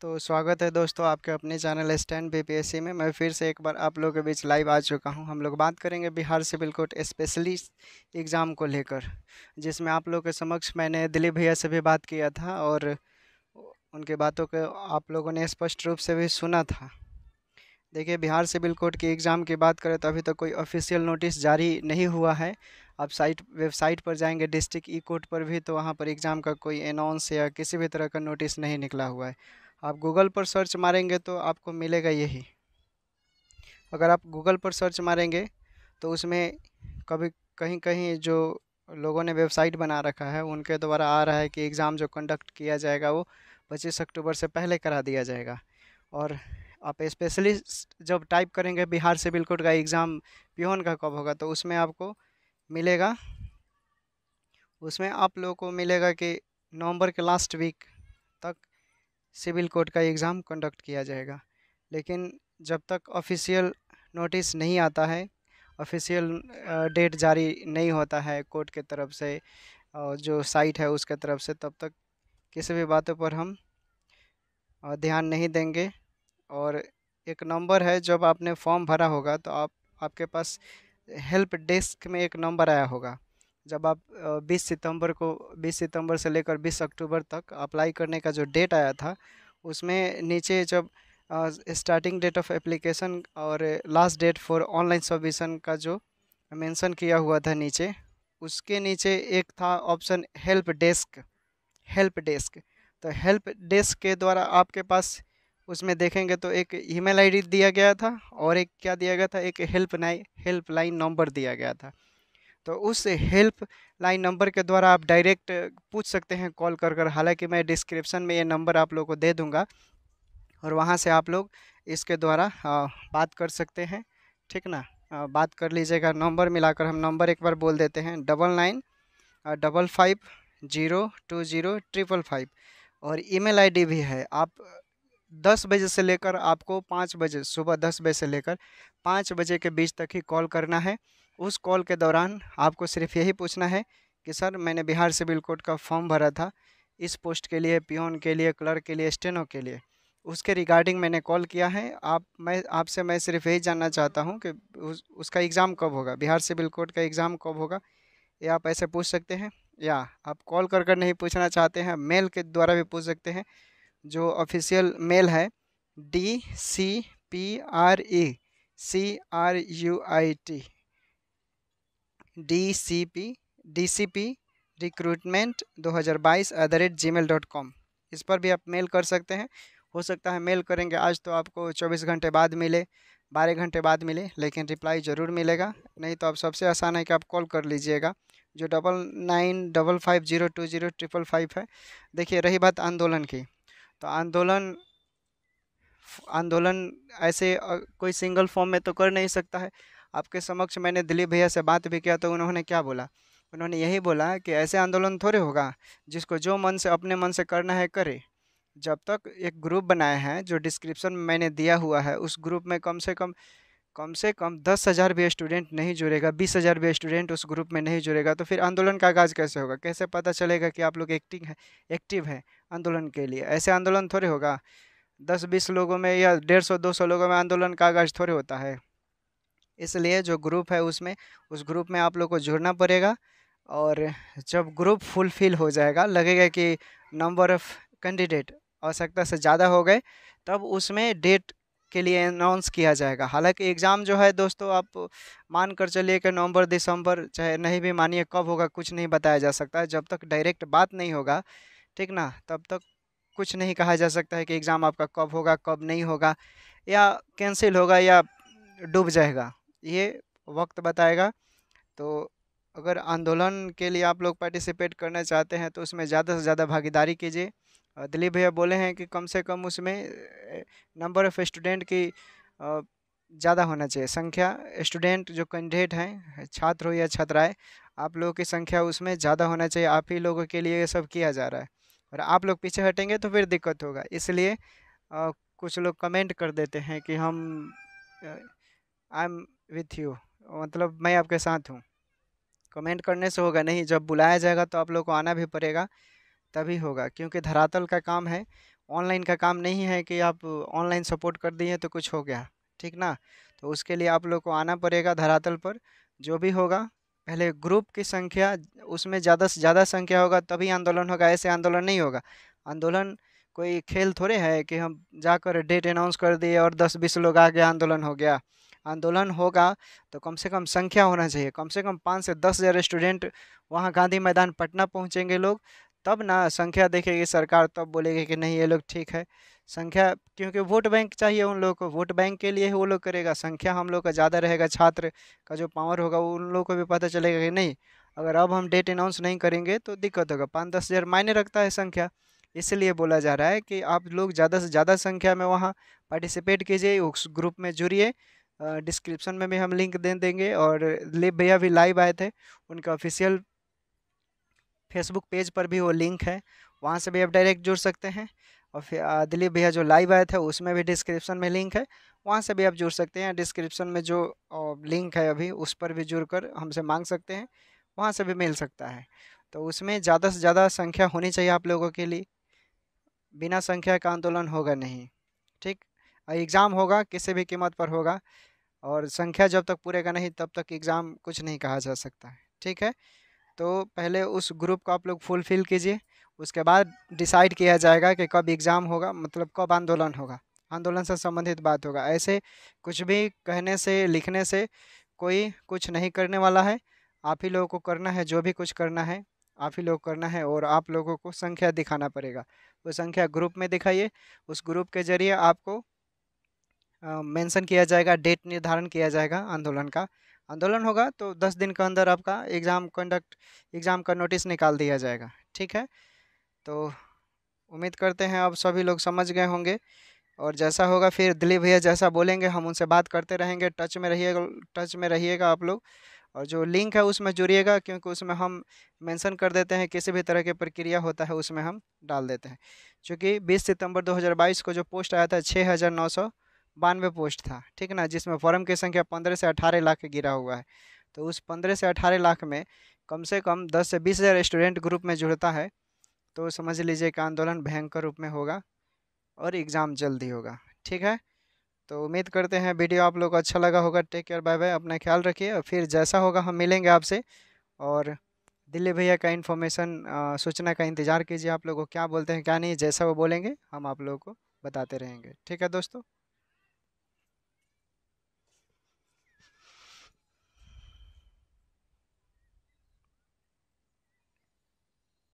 तो स्वागत है दोस्तों आपके अपने चैनल स्टैंड बी में मैं फिर से एक बार आप लोगों के बीच लाइव आ चुका हूं हम लोग बात करेंगे Bihar civil court specially exam को लेकर जिसमें आप लोगों के समक्ष मैंने दिलीप भैया से भी बात किया था और उनके बातों को आप लोगों ने स्पष्ट रूप से भी सुना था देखिए बिहार सिविल कोर्ट के एग्ज़ाम की बात करें तो अभी तक तो कोई ऑफिशियल नोटिस जारी नहीं हुआ है आप साइट वेबसाइट पर जाएंगे डिस्ट्रिक्ट ई कोर्ट पर भी तो वहाँ पर एग्ज़ाम का कोई अनाउंस या किसी भी तरह का नोटिस नहीं निकला हुआ है आप गूगल पर सर्च मारेंगे तो आपको मिलेगा यही अगर आप गूगल पर सर्च मारेंगे तो उसमें कभी कहीं कहीं जो लोगों ने वेबसाइट बना रखा है उनके द्वारा आ रहा है कि एग्ज़ाम जो कंडक्ट किया जाएगा वो पच्चीस अक्टूबर से पहले करा दिया जाएगा और आप स्पेशलिस्ट जब टाइप करेंगे बिहार सिविल कोर्ट का एग्ज़ाम पियोन का कब होगा तो उसमें आपको मिलेगा उसमें आप लोगों को मिलेगा कि नवंबर के लास्ट वीक तक सिविल कोर्ट का एग्ज़ाम कंडक्ट किया जाएगा लेकिन जब तक ऑफिशियल नोटिस नहीं आता है ऑफिशियल डेट जारी नहीं होता है कोर्ट के तरफ से और जो साइट है उसके तरफ से तब तक किसी भी बातों पर हम ध्यान नहीं देंगे और एक नंबर है जब आपने फॉर्म भरा होगा तो आप आपके पास हेल्प डेस्क में एक नंबर आया होगा जब आप 20 सितंबर को 20 सितंबर से लेकर 20 अक्टूबर तक अप्लाई करने का जो डेट आया था उसमें नीचे जब स्टार्टिंग डेट ऑफ एप्लीकेशन और last date for online submission का जो मेंशन किया हुआ था नीचे उसके नीचे एक था option help desk help desk तो हेल्प डेस्क के द्वारा आपके पास उसमें देखेंगे तो एक ईमेल आईडी दिया गया था और एक क्या दिया गया था एक हेल्प हेल्पलाइन नंबर दिया गया था तो उस हेल्प लाइन नंबर के द्वारा आप डायरेक्ट पूछ सकते हैं कॉल कर कर हालांकि मैं डिस्क्रिप्शन में ये नंबर आप लोगों को दे दूँगा और वहाँ से आप लोग इसके द्वारा बात कर सकते हैं ठीक ना बात कर लीजिएगा नंबर मिलाकर हम नंबर एक बार बोल देते हैं double nine double five zero two zero triple five और ईमेल आईडी भी है आप दस बजे से लेकर आपको पाँच बजे सुबह दस बजे से लेकर पाँच बजे के बीच तक ही कॉल करना है उस कॉल के दौरान आपको सिर्फ यही पूछना है कि सर मैंने बिहार सिविल कोर्ट का फॉर्म भरा था इस पोस्ट के लिए पियोन के लिए क्लर्क के लिए स्टेनो के लिए उसके रिगार्डिंग मैंने कॉल किया है आप मैं आपसे मैं सिर्फ यही जानना चाहता हूं कि उस, उसका एग्ज़ाम कब होगा बिहार सिविल कोर्ट का एग्ज़ाम कब होगा ये आप ऐसे पूछ सकते हैं या आप कॉल कर कर नहीं पूछना चाहते हैं मेल के द्वारा भी पूछ सकते हैं जो ऑफिशियल मेल है D C P R E C R U I T DCP DCP recruitment दो हज़ार बाईस at the rate G mail dot com इस पर भी आप मेल कर सकते हैं हो सकता है मेल करेंगे आज तो आपको चौबीस घंटे बाद मिले बारह घंटे बाद मिले लेकिन रिप्लाई ज़रूर मिलेगा नहीं तो आप सबसे आसान है कि आप कॉल कर लीजिएगा जो double nine double five zero two zero triple five है देखिए रही बात आंदोलन की तो आंदोलन आंदोलन ऐसे कोई सिंगल फॉर्म में तो कर नहीं सकता है आपके समक्ष मैंने दिलीप भैया से बात भी किया तो उन्होंने क्या बोला उन्होंने यही बोला कि ऐसे आंदोलन थोड़े होगा जिसको जो मन से अपने मन से करना है करे जब तक एक ग्रुप बनाया है जो डिस्क्रिप्शन में मैंने दिया हुआ है उस ग्रुप में कम से कम कम से कम दस हज़ार भी स्टूडेंट नहीं जुड़ेगा बीस हज़ार भी स्टूडेंट उस ग्रुप में नहीं जुड़ेगा तो फिर आंदोलन का आगाज़ कैसे होगा कैसे पता चलेगा कि आप लोग एक्टिंग है एक्टिव हैं आंदोलन के लिए ऐसे आंदोलन थोड़े होगा दस बीस लोगों में या डेढ़ सौ दो सौ लोगों में आंदोलन का आगाज़ थोड़े होता है इसलिए जो ग्रुप है उसमें उस ग्रुप में आप लोग को जुड़ना पड़ेगा और जब ग्रुप फुलफिल हो जाएगा लगेगा कि नंबर ऑफ़ कैंडिडेट आवश्यकता से ज़्यादा हो गए तब उसमें डेट के लिए अनाउंस किया जाएगा हालांकि एग्ज़ाम जो है दोस्तों आप मान कर चलिए कि नवंबर दिसंबर चाहे नहीं भी मानिए कब होगा कुछ नहीं बताया जा सकता है जब तक डायरेक्ट बात नहीं होगा ठीक ना तब तक कुछ नहीं कहा जा सकता है कि एग्ज़ाम आपका कब होगा कब नहीं होगा या कैंसिल होगा या डूब जाएगा ये वक्त बताएगा तो अगर आंदोलन के लिए आप लोग पार्टिसिपेट करना चाहते हैं तो उसमें ज़्यादा से ज़्यादा भागीदारी कीजिए दिलीप भैया बोले हैं कि कम से कम उसमें नंबर ऑफ़ स्टूडेंट की ज़्यादा होना चाहिए संख्या स्टूडेंट जो कैंडिडेट हैं छात्र हो या छात्राएं आप लोगों की संख्या उसमें ज़्यादा होना चाहिए आप ही लोगों के लिए ये सब किया जा रहा है और आप लोग पीछे हटेंगे तो फिर दिक्कत होगा इसलिए कुछ लोग कमेंट कर देते हैं कि हम आई एम विथ यू मतलब मैं आपके साथ हूँ कमेंट करने से होगा नहीं जब बुलाया जाएगा तो आप लोग को आना भी पड़ेगा तभी होगा क्योंकि धरातल का काम है ऑनलाइन का काम नहीं है कि आप ऑनलाइन सपोर्ट कर दिए तो कुछ हो गया ठीक ना तो उसके लिए आप लोग को आना पड़ेगा धरातल पर जो भी होगा पहले ग्रुप की संख्या उसमें ज़्यादा से ज़्यादा संख्या होगा तभी आंदोलन होगा ऐसे आंदोलन नहीं होगा आंदोलन कोई खेल थोड़े है कि हम जाकर डेट अनाउंस कर दिए और दस बीस लोग आ गया आंदोलन हो गया आंदोलन होगा तो कम से कम संख्या होना चाहिए कम से कम पाँच से दस हज़ार स्टूडेंट वहाँ गांधी मैदान पटना पहुँचेंगे लोग तब ना संख्या देखेगी सरकार तब बोलेगी कि नहीं ये लोग ठीक है संख्या क्योंकि वोट बैंक चाहिए उन लोगों को वोट बैंक के लिए ही वो लोग करेगा संख्या हम लोग का ज़्यादा रहेगा छात्र का जो पावर होगा वो उन लोगों को भी पता चलेगा कि नहीं अगर अब हम डेट अनाउंस नहीं करेंगे तो दिक्कत होगा पाँच दस हज़ार मायने रखता है संख्या इसलिए बोला जा रहा है कि आप लोग ज़्यादा से ज़्यादा संख्या में वहाँ पार्टिसिपेट कीजिए उस ग्रुप में जुड़िए डिस्क्रिप्शन में भी हम लिंक दे देंगे और लिप भैया भी लाइव आए थे उनका ऑफिशियल फेसबुक पेज पर भी वो लिंक है वहाँ से भी आप डायरेक्ट जुड़ सकते हैं और फिर दिलीप भैया जो लाइव आए थे उसमें भी डिस्क्रिप्शन में लिंक है वहाँ से भी आप जुड़ सकते हैं डिस्क्रिप्शन में जो लिंक है अभी उस पर भी जुड़ कर हमसे मांग सकते हैं वहाँ से भी मिल सकता है तो उसमें ज़्यादा से ज़्यादा संख्या होनी चाहिए आप लोगों के लिए बिना संख्या का आंदोलन होगा नहीं ठीक एग्ज़ाम होगा किसी भी कीमत पर होगा और संख्या जब तक पूरेगा नहीं तब तक एग्ज़ाम कुछ नहीं कहा जा सकता है ठीक है तो पहले उस ग्रुप को आप लोग फुलफ़िल कीजिए उसके बाद डिसाइड किया जाएगा कि कब एग्ज़ाम होगा मतलब कब आंदोलन होगा आंदोलन से संबंधित बात होगा ऐसे कुछ भी कहने से लिखने से कोई कुछ नहीं करने वाला है आप ही लोगों को करना है जो भी कुछ करना है आप ही लोग करना है और आप लोगों को संख्या दिखाना पड़ेगा वो तो संख्या ग्रुप में दिखाइए उस ग्रुप के ज़रिए आपको मेंशन किया जाएगा डेट निर्धारण किया जाएगा आंदोलन का आंदोलन होगा तो दस दिन के अंदर आपका एग्ज़ाम कंडक्ट एग्ज़ाम का नोटिस निकाल दिया जाएगा ठीक है तो उम्मीद करते हैं अब सभी लोग समझ गए होंगे और जैसा होगा फिर दिलीप भैया जैसा बोलेंगे हम उनसे बात करते रहेंगे टच में रहिएगा टच में रहिएगा आप लोग और जो लिंक है उसमें जुड़िएगा क्योंकि उसमें हम मेंशन कर देते हैं किसी भी तरह की प्रक्रिया होता है उसमें हम डाल देते हैं क्योंकि 20 सितंबर 2022 को जो पोस्ट आया था छः हज़ार नौ सौ बानवे पोस्ट था ठीक ना जिसमें फॉर्म की संख्या पंद्रह से अठारह लाख गिरा हुआ है तो उस पंद्रह से अठारह लाख में कम से कम दस से बीस हज़ार स्टूडेंट ग्रुप में जुड़ता है तो समझ लीजिए कि आंदोलन भयंकर रूप में होगा और एग्ज़ाम जल्दी होगा ठीक है तो उम्मीद करते हैं वीडियो आप लोग को अच्छा लगा होगा टेक केयर बाय बाय अपना ख्याल रखिए और फिर जैसा होगा हम मिलेंगे आपसे और दिल्ली भैया का इन्फॉर्मेशन सूचना का इंतज़ार कीजिए आप लोग को क्या बोलते हैं क्या नहीं जैसा वो बोलेंगे हम आप लोगों को बताते रहेंगे ठीक है दोस्तों